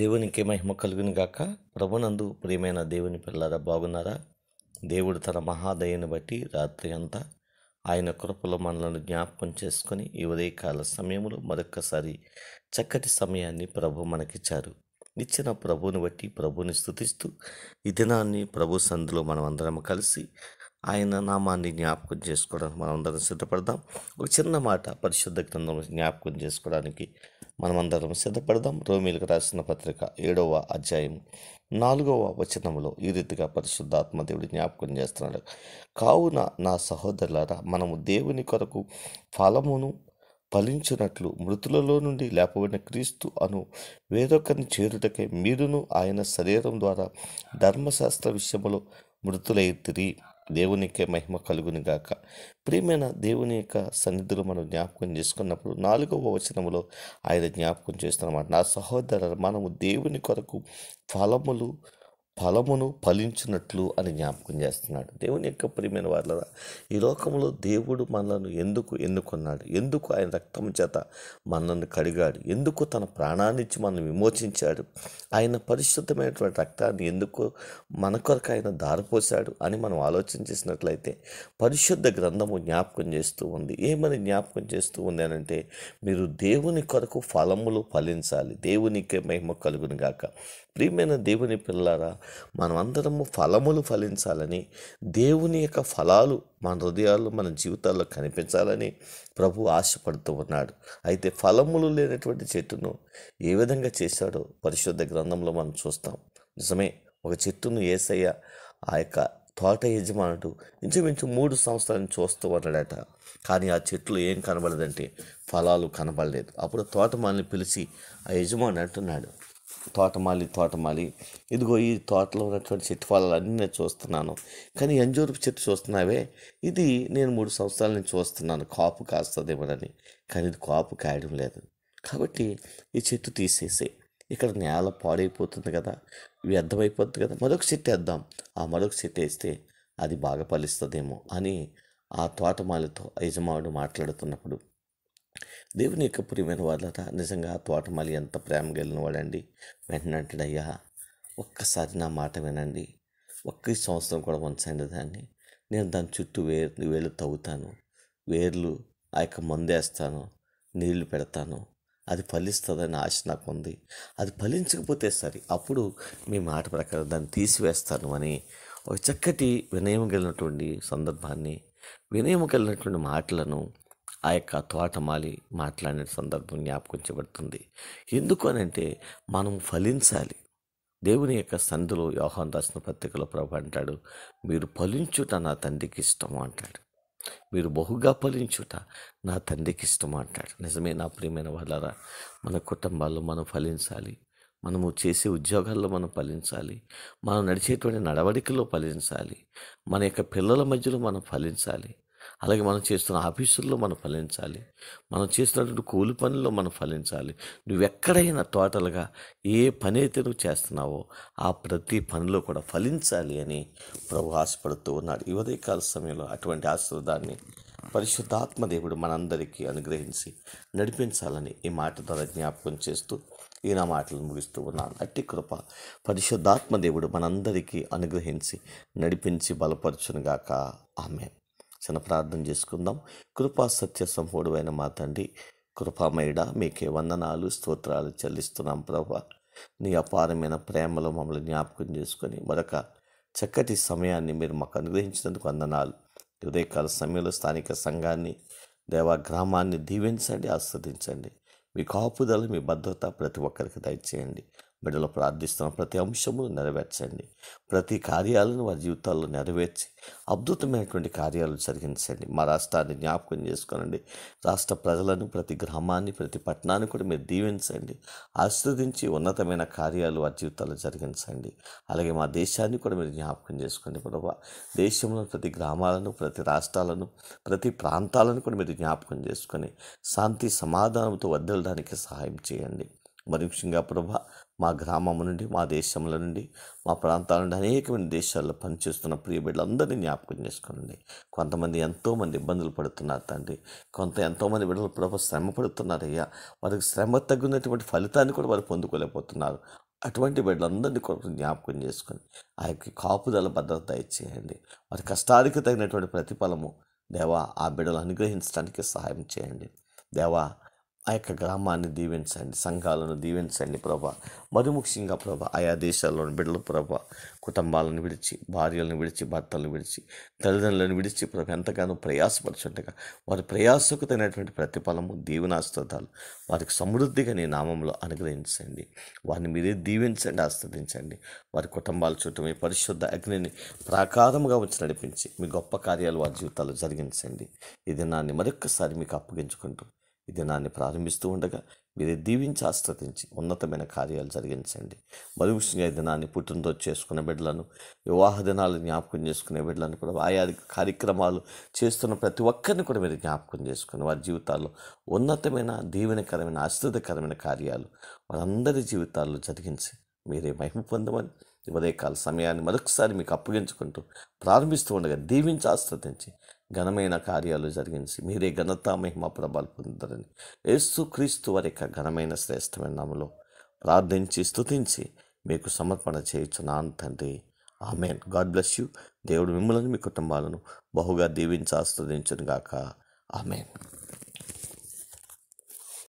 దేవునికి మహిమ కలుగుని గాక ప్రభునందు ప్రియమైన దేవుని పిల్లరా బాగున్నారా దేవుడు తన మహాదయని బట్టి రాత్రి అంతా ఆయన కృపలో మనలను జ్ఞాపకం చేసుకొని ఈ ఉదయకాల సమయంలో మరొక్కసారి చక్కటి సమయాన్ని ప్రభు మనకిచ్చారు ఇచ్చిన ప్రభుని బట్టి ప్రభుని స్థుతిస్తూ ఈ దినాన్ని ప్రభు సందులో మనం అందరం కలిసి ఆయన నామాన్ని జ్ఞాపకం చేసుకోవడానికి మనం అందరం సిద్ధపడదాం ఒక చిన్న మాట పరిశుద్ధ గ్రంథం జ్ఞాపకం చేసుకోవడానికి మనమందరం సిద్ధపడదాం రోమిలకు రాసిన పత్రిక ఏడవ అధ్యాయం నాలుగవ వచనంలో ఈ రీతిగా పరిశుద్ధాత్మ దేవుడు జ్ఞాపకం చేస్తున్నాడు కావున నా సహోదరులారా మనము దేవుని కొరకు ఫలమును ఫలించినట్లు మృతులలో నుండి లేపబడిన క్రీస్తు అను వేరొకరిని చేరుటకే మీరును ఆయన శరీరం ద్వారా ధర్మశాస్త్ర విషయంలో మృతులైతిరి దేవునికే మహిమ కలుగునిగాక ప్రియమైన దేవుని యొక్క సన్నిధులు మనం జ్ఞాపకం చేసుకున్నప్పుడు నాలుగవ వచనంలో ఆయన జ్ఞాపకం చేస్తున్నమాట నా సహోదర మనము దేవుని కొరకు ఫలములు ఫలమును ఫలించినట్లు అని జ్ఞాపకం చేస్తున్నాడు దేవుని యొక్క ప్రియమైన వాళ్ళరా ఈ లోకంలో దేవుడు మనలను ఎందుకు ఎన్నుకున్నాడు ఎందుకు ఆయన రక్తం చేత మనల్ని కడిగాడు ఎందుకు తన ప్రాణాన్నిచ్చి మనల్ని విమోచించాడు ఆయన పరిశుద్ధమైనటువంటి రక్తాన్ని ఎందుకు మన కొరకు ఆయన దారిపోశాడు అని మనం ఆలోచన చేసినట్లయితే పరిశుద్ధ గ్రంథము జ్ఞాపకం చేస్తూ ఉంది ఏమని జ్ఞాపకం చేస్తూ ఉంది అంటే మీరు దేవుని కొరకు ఫలములు ఫలించాలి దేవునికి మహిమ కలుగును గాక ప్రియమైన దేవుని పిల్లారా మనమందరము ఫలములు ఫలించాలని దేవుని యొక్క ఫలాలు మన హృదయాల్లో మన జీవితాల్లో కనిపించాలని ప్రభు ఆశపడుతూ ఉన్నాడు అయితే ఫలములు లేనటువంటి చెట్టును ఏ విధంగా చేశాడో పరిశుద్ధ గ్రంథంలో మనం చూస్తాం నిజమే ఒక చెట్టును ఏసయ్య ఆ యొక్క తోట యజమానుడు ఇంచుమించు మూడు సంవత్సరాలను చూస్తూ ఉన్నాడట కానీ ఆ చెట్లు ఏం కనబడదంటే ఫలాలు కనబడలేదు అప్పుడు తోటమాలిని పిలిచి ఆ యజమాని అంటున్నాడు తోటమాలి తోటమాలి ఇదిగో ఈ తోటలో ఉన్నటువంటి చెట్టు ఫలాలు అన్నీ నేను చూస్తున్నాను కానీ అంజూరపు చెట్టు చూస్తున్నావే ఇది నేను మూడు సంవత్సరాల నుంచి చూస్తున్నాను కాపు కాస్తుందేమోనని కానీ ఇది కాపు కాయడం లేదు కాబట్టి ఈ చెట్టు తీసేసే ఇక్కడ నేల పాడైపోతుంది కదా వ్యర్థమైపోతుంది కదా మరొక చెట్టు వేద్దాం ఆ మరొక చెట్టు వేస్తే అది బాగా ఫలిస్తుందేమో అని ఆ తోటమాలితో యజమానుడు మాట్లాడుతున్నప్పుడు దేవుని యొక్క ప్రియమైన వాళ్ళట నిజంగా తోటమాలి ఎంత ప్రేమ గెలిన వాడండి వెంటనే అయ్యా ఒక్కసారి నా మాట వినండి ఒక్క సంవత్సరం కూడా ఉంచండి దాన్ని నేను దాని చుట్టూ వేర్ వేళ్ళు తవ్వుతాను వేర్లు ఆ యొక్క మందేస్తాను నీళ్లు పెడతాను అది ఫలిస్తుందని ఆశ నాకు ఉంది అది ఫలించకపోతే సరే అప్పుడు మీ మాట ప్రకారం దాన్ని తీసివేస్తాను అని ఒక చక్కటి వినయం కలిగినటువంటి సందర్భాన్ని వినయం కలిగినటువంటి మాటలను ఆ యొక్క తోటమాలి మాట్లాడిన సందర్భం జ్ఞాపకం ఎందుకు అంటే మనం ఫలించాలి దేవుని యొక్క సంధిలో యోహాన్ దర్శన పత్రికలో ప్రభు అంటాడు మీరు ఫలించుట నా తండ్రికి ఇష్టము అంటాడు మీరు బహుగా ఫలించుట నా తండ్రికి ఇష్టము అంటాడు నిజమే నా ప్రియమైన వాళ్ళరా మన కుటుంబాల్లో మనం ఫలించాలి మనము చేసే ఉద్యోగాల్లో మనం ఫలించాలి మనం నడిచేటువంటి నడవడికలో ఫలించాలి మన యొక్క పిల్లల మధ్యలో మనం ఫలించాలి అలాగే మనం చేస్తున్న ఆఫీసుల్లో మనం ఫలించాలి మనం చేస్తున్నటువంటి కూలి పనుల్లో మనం ఫలించాలి నువ్వెక్కడైనా టోటల్గా ఏ పని అయితే నువ్వు చేస్తున్నావో ఆ ప్రతి పనిలో కూడా ఫలించాలి అని ప్రభు ఆశపడుతూ ఉన్నాడు ఈ కాల సమయంలో అటువంటి ఆశీర్వాదాన్ని పరిశుద్ధాత్మ దేవుడు మనందరికీ అనుగ్రహించి నడిపించాలని ఈ మాట ద్వారా జ్ఞాపకం చేస్తూ ఈయన మాటలు ముగిస్తూ ఉన్నాను అట్టి కృప పరిశుద్ధాత్మ దేవుడు మనందరికీ అనుగ్రహించి నడిపించి బలపరచునుగాక ఆమె చిన్న ప్రార్థన చేసుకుందాం కృపా సత్య సంహుడు అయిన మా తండ్రి కృపామయుడ మీకే వందనాలు స్తోత్రాలు చెల్లిస్తున్నాం ప్రభా నీ అపారమైన ప్రేమలో మమ్మల్ని జ్ఞాపకం చేసుకొని మరొక చక్కటి సమయాన్ని మీరు మాకు అనుగ్రహించినందుకు వందనాలు ఉదయకాల సమయంలో స్థానిక సంఘాన్ని దేవా గ్రామాన్ని దీవించండి ఆస్వాదించండి మీ కాపుదల మీ భద్రత ప్రతి ఒక్కరికి దయచేయండి బిడ్డలు ప్రార్థిస్తున్న ప్రతి అంశమును నెరవేర్చండి ప్రతి కార్యాలను వారి జీవితాల్లో నెరవేర్చి అద్భుతమైనటువంటి కార్యాలు జరిగించండి మా రాష్ట్రాన్ని జ్ఞాపకం చేసుకోనండి రాష్ట్ర ప్రజలను ప్రతి గ్రామాన్ని ప్రతి పట్టణాన్ని కూడా మీరు దీవించండి ఆస్వాదించి ఉన్నతమైన కార్యాలు వారి జీవితాల్లో జరిగించండి అలాగే మా దేశాన్ని కూడా మీరు జ్ఞాపకం చేసుకోండి ప్రభు దేశంలో ప్రతి గ్రామాలను ప్రతి రాష్ట్రాలను ప్రతి ప్రాంతాలను కూడా మీరు జ్ఞాపకం చేసుకొని శాంతి సమాధానంతో వద్దలడానికి సహాయం చేయండి మరి ముఖ్యంగా ప్రభా మా గ్రామం నుండి మా దేశంలో నుండి మా ప్రాంతాల నుండి అనేకమైన దేశాల్లో పనిచేస్తున్న ప్రియ బిడ్డలందరినీ జ్ఞాపకం చేసుకోండి కొంతమంది ఎంతోమంది ఇబ్బందులు పడుతున్నారు తండ్రి కొంత ఎంతోమంది బిడ్డలు ప్రభు శ్రమ పడుతున్నారయ్యా వారికి శ్రమ తగ్గినటువంటి ఫలితాన్ని కూడా వారు పొందుకోలేకపోతున్నారు అటువంటి బిడ్డలందరినీ కొరకు జ్ఞాపకం చేసుకొని ఆ యొక్క కాపుదల భద్రత ఇచ్చేయండి వారి కష్టానికి తగినటువంటి ప్రతిఫలము దేవా ఆ బిడ్డలు అనుగ్రహించడానికి సహాయం చేయండి దేవా ఆ యొక్క గ్రామాన్ని దీవించండి సంఘాలను దీవించండి ప్రభా మరి ముఖ్యంగా ప్రభా ఆయా దేశాల్లోని బిడ్డల ప్రభా కుటుంబాలను విడిచి భార్యలను విడిచి భర్తలను విడిచి తల్లిదండ్రులను విడిచి ప్రభా ఎంతగానో ప్రయాసపడుచుండగా వారి ప్రయాసకు తినటువంటి ప్రతిఫలము దీవెనాస్తాలు వారికి సమృద్ధిగా నీ నామంలో అనుగ్రహించండి వారిని మీరే దీవించండి ఆస్వాదించండి వారి కుటుంబాల చుట్టూ మీ పరిశుద్ధ అగ్నిని ప్రాకారముగా వచ్చి నడిపించి మీ గొప్ప కార్యాలు వారి జీవితాలు జరిగించండి ఇది నాన్ని మరొక్కసారి మీకు అప్పగించుకుంటూ ఈ దినాన్ని ప్రారంభిస్తూ ఉండగా మీరు దీవించి ఆస్వాదించి ఉన్నతమైన కార్యాలు జరిగించండి మరి ఈ దినాన్ని పుట్టినరోజు చేసుకునే బిడ్డలను వివాహ దినాలు జ్ఞాపకం చేసుకునే బిడ్డలను కూడా ఆయా కార్యక్రమాలు చేస్తున్న ప్రతి ఒక్కరిని కూడా మీరు జ్ఞాపకం చేసుకుని వారి జీవితాల్లో ఉన్నతమైన దీవెనకరమైన ఆశ్రదకరమైన కార్యాలు వారందరి జీవితాల్లో జరిగించి మీరే మహిమ పొందమని కాల సమయాన్ని మరొకసారి మీకు అప్పగించుకుంటూ ప్రారంభిస్తూ ఉండగా దీవించి ఆస్వాదించి ఘనమైన కార్యాలు జరిగించి మీరే ఘనత మహిమ ప్రభాలు పొందుతారని యేసు క్రీస్తు వారి యొక్క ఘనమైన శ్రేష్టమైన నామలో ప్రార్థించి స్తుతించి మీకు సమర్పణ చేయుచున్నాను తండ్రి ఆమెన్ గాడ్ బ్లెస్ యూ దేవుడు మిమ్మల్ని మీ కుటుంబాలను బహుగా దీవించి ఆస్వాదించను గాక ఆమెన్